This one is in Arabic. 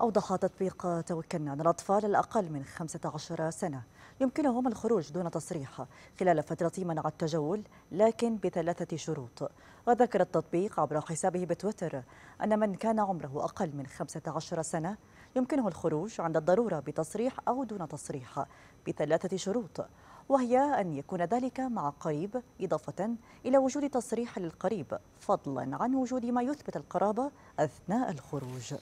أوضح تطبيق توكلنا أن الأطفال الأقل من 15 سنة يمكنهم الخروج دون تصريح خلال فترة منع التجول لكن بثلاثة شروط وذكر التطبيق عبر حسابه بتويتر أن من كان عمره أقل من 15 سنة يمكنه الخروج عند الضرورة بتصريح أو دون تصريح بثلاثة شروط وهي أن يكون ذلك مع قريب إضافة إلى وجود تصريح للقريب فضلا عن وجود ما يثبت القرابة أثناء الخروج